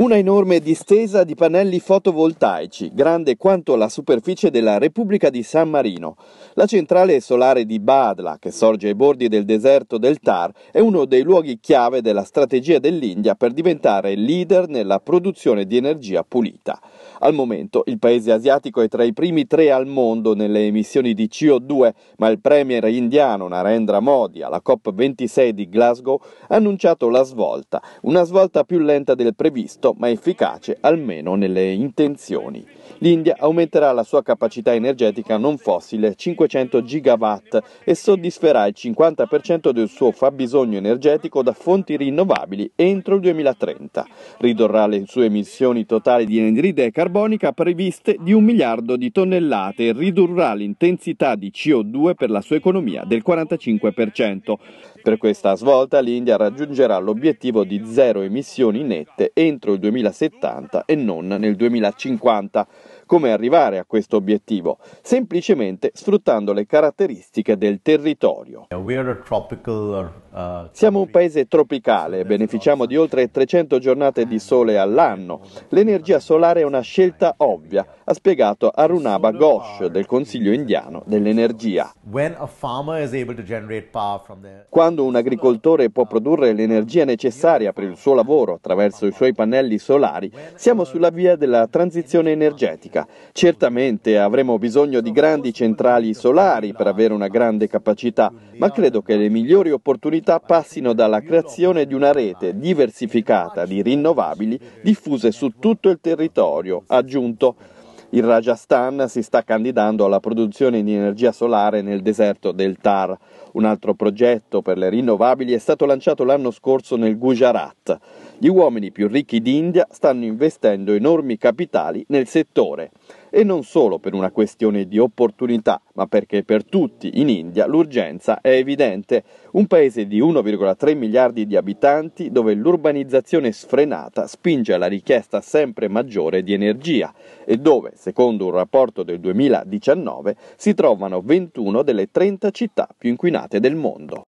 Una enorme distesa di pannelli fotovoltaici, grande quanto la superficie della Repubblica di San Marino. La centrale solare di Badla, che sorge ai bordi del deserto del Tar, è uno dei luoghi chiave della strategia dell'India per diventare leader nella produzione di energia pulita. Al momento il paese asiatico è tra i primi tre al mondo nelle emissioni di CO2, ma il premier indiano Narendra Modi alla COP26 di Glasgow ha annunciato la svolta, una svolta più lenta del previsto concreto ma efficace almeno nelle intenzioni. L'India aumenterà la sua capacità energetica non fossile 500 gigawatt e soddisferà il 50% del suo fabbisogno energetico da fonti rinnovabili entro il 2030. Ridurrà le sue emissioni totali di anidride carbonica previste di un miliardo di tonnellate e ridurrà l'intensità di CO2 per la sua economia del 45%. Per questa svolta l'India raggiungerà l'obiettivo di zero emissioni nette entro il 2070 e non nel 2050. Come arrivare a questo obiettivo? Semplicemente sfruttando le caratteristiche del territorio. Uh, uh, siamo un paese tropicale, beneficiamo di oltre 300 giornate di sole all'anno. L'energia solare è una scelta ovvia, ha spiegato Arunaba Ghosh del Consiglio indiano dell'energia. Quando un agricoltore può produrre l'energia necessaria per il suo lavoro attraverso i suoi pannelli solari, siamo sulla via della transizione energetica elettrica. Certamente avremo bisogno di grandi centrali solari per avere una grande capacità, ma credo che le migliori opportunità passino dalla creazione di una rete diversificata di rinnovabili diffuse su tutto il territorio, aggiunto il Rajasthan si sta candidando alla produzione di energia solare nel deserto del Tar. Un altro progetto per le rinnovabili è stato lanciato l'anno scorso nel Gujarat. Gli uomini più ricchi d'India stanno investendo enormi capitali nel settore e non solo per una questione di opportunità, ma perché per tutti in India l'urgenza è evidente. Un paese di 1,3 miliardi di abitanti dove l'urbanizzazione sfrenata spinge alla richiesta sempre maggiore di energia e dove, secondo un rapporto del 2019, si trovano 21 delle 30 città più inquinate del mondo.